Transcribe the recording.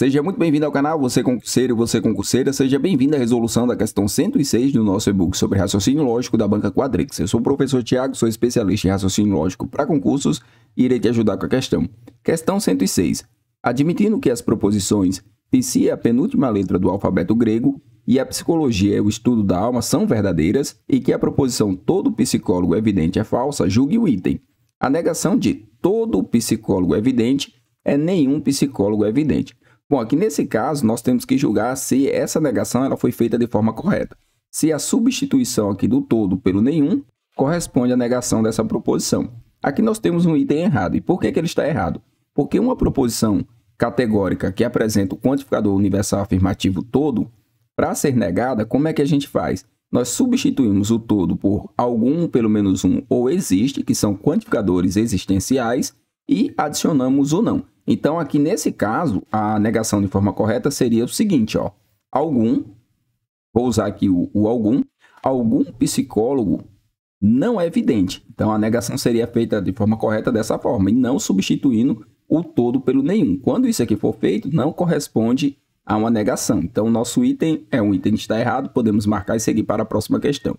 Seja muito bem-vindo ao canal, você concurseiro, você concurseira, seja bem-vindo à resolução da questão 106 do nosso e-book sobre raciocínio lógico da banca Quadrix. Eu sou o professor Tiago, sou especialista em raciocínio lógico para concursos e irei te ajudar com a questão. Questão 106. Admitindo que as proposições psi é a penúltima letra do alfabeto grego e a psicologia é o estudo da alma são verdadeiras e que a proposição todo psicólogo evidente é falsa, julgue o item. A negação de todo psicólogo evidente é nenhum psicólogo evidente. Bom, aqui nesse caso, nós temos que julgar se essa negação ela foi feita de forma correta. Se a substituição aqui do todo pelo nenhum corresponde à negação dessa proposição. Aqui nós temos um item errado. E por que, que ele está errado? Porque uma proposição categórica que apresenta o quantificador universal afirmativo todo, para ser negada, como é que a gente faz? Nós substituímos o todo por algum, pelo menos um, ou existe, que são quantificadores existenciais, e adicionamos o não. Então, aqui nesse caso, a negação de forma correta seria o seguinte, ó. Algum, vou usar aqui o, o algum, algum psicólogo não é evidente. Então, a negação seria feita de forma correta dessa forma, e não substituindo o todo pelo nenhum. Quando isso aqui for feito, não corresponde a uma negação. Então, nosso item é um item que está errado, podemos marcar e seguir para a próxima questão.